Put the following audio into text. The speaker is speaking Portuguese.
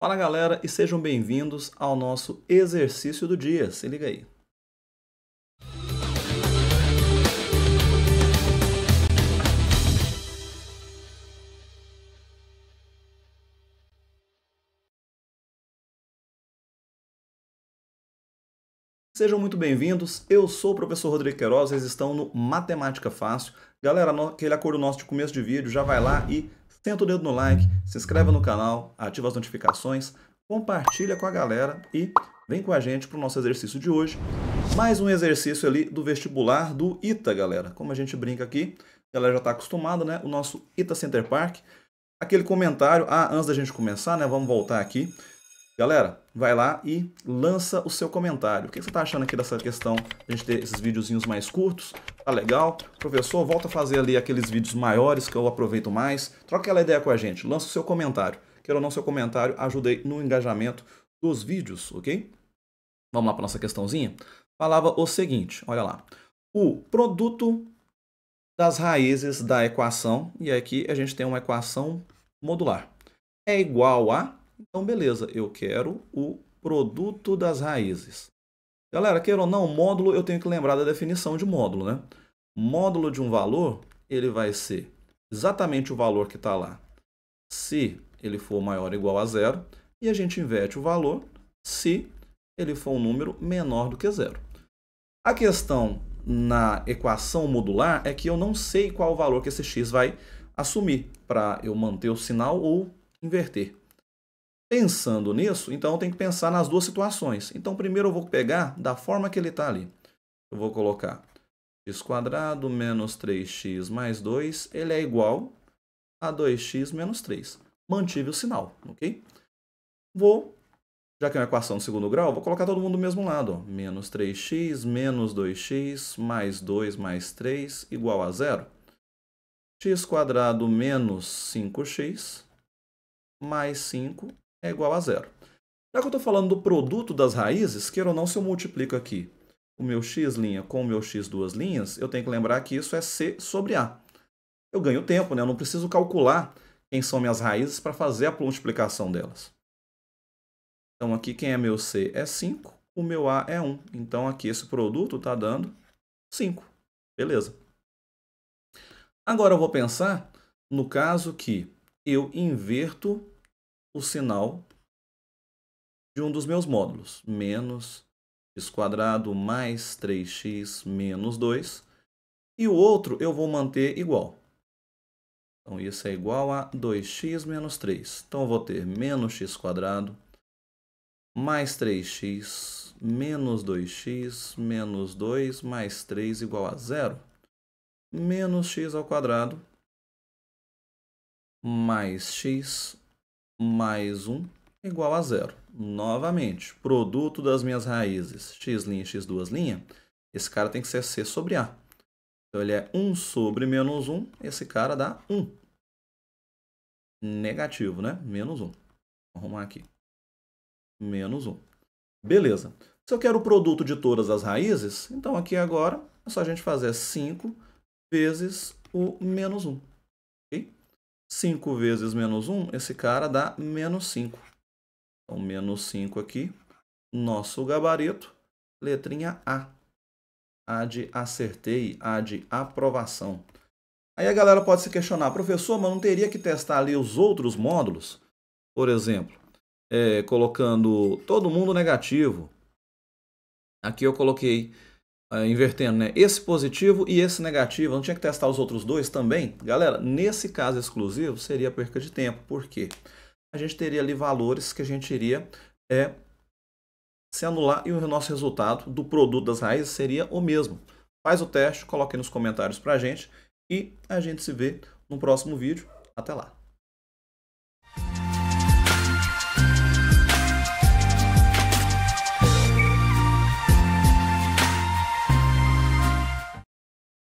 Fala galera e sejam bem-vindos ao nosso exercício do dia. Se liga aí. Sejam muito bem-vindos. Eu sou o professor Rodrigo Queiroz, vocês estão no Matemática Fácil. Galera, aquele acordo nosso de começo de vídeo, já vai lá e senta o dedo no like, se inscreve no canal, ativa as notificações, compartilha com a galera e vem com a gente para o nosso exercício de hoje. Mais um exercício ali do vestibular do ITA, galera. Como a gente brinca aqui, a galera já está acostumada, né? O nosso ITA Center Park. Aquele comentário, ah, antes da gente começar, né? Vamos voltar aqui. Galera, vai lá e lança o seu comentário. O que você está achando aqui dessa questão de a gente ter esses videozinhos mais curtos? Tá legal? Professor, volta a fazer ali aqueles vídeos maiores que eu aproveito mais. Troca aquela ideia com a gente, lança o seu comentário. Quero ou não, seu comentário ajudei no engajamento dos vídeos, ok? Vamos lá para nossa questãozinha? Falava o seguinte, olha lá. O produto das raízes da equação, e aqui a gente tem uma equação modular, é igual a então, beleza, eu quero o produto das raízes. Galera, queira ou não, módulo, eu tenho que lembrar da definição de módulo, né? Módulo de um valor, ele vai ser exatamente o valor que está lá. Se ele for maior ou igual a zero, e a gente inverte o valor se ele for um número menor do que zero. A questão na equação modular é que eu não sei qual o valor que esse x vai assumir para eu manter o sinal ou inverter. Pensando nisso, então eu tenho que pensar nas duas situações. Então primeiro eu vou pegar da forma que ele está ali. Eu vou colocar x quadrado menos 3x mais 2, ele é igual a 2x menos 3. Mantive o sinal, ok? Vou, já que é uma equação de segundo grau, vou colocar todo mundo do mesmo lado. Ó. Menos 3x menos 2x mais 2 mais 3 igual a zero. x quadrado menos 5x mais 5 é igual a zero. Já que eu estou falando do produto das raízes, queira ou não, se eu multiplico aqui o meu x' linha com o meu x duas linhas, eu tenho que lembrar que isso é c sobre a. Eu ganho tempo, né? eu não preciso calcular quem são minhas raízes para fazer a multiplicação delas. Então aqui quem é meu c é 5, o meu a é 1. Então aqui esse produto está dando 5. Beleza. Agora eu vou pensar no caso que eu inverto o sinal de um dos meus módulos, menos x quadrado mais 3x menos 2, e o outro eu vou manter igual. Então, isso é igual a 2x menos 3. Então, eu vou ter menos x quadrado mais 3x menos 2x menos 2 mais 3 igual a zero, menos x ao quadrado mais x mais 1 igual a zero. Novamente, produto das minhas raízes, x' linha, x2 esse cara tem que ser c sobre a. Então, ele é 1 sobre menos 1, esse cara dá 1. Negativo, né? Menos 1. Vou arrumar aqui. Menos 1. Beleza. Se eu quero o produto de todas as raízes, então aqui agora é só a gente fazer 5 vezes o menos 1. 5 vezes menos 1, esse cara dá menos 5. Então, menos 5 aqui, nosso gabarito, letrinha A. A de acertei, A de aprovação. Aí a galera pode se questionar, professor, mas não teria que testar ali os outros módulos? Por exemplo, é, colocando todo mundo negativo. Aqui eu coloquei uh, invertendo, né? Esse positivo e esse negativo. não tinha que testar os outros dois também? Galera, nesse caso exclusivo, seria perca de tempo. Por quê? A gente teria ali valores que a gente iria é, se anular e o nosso resultado do produto das raízes seria o mesmo. Faz o teste, coloque nos comentários para a gente e a gente se vê no próximo vídeo. Até lá!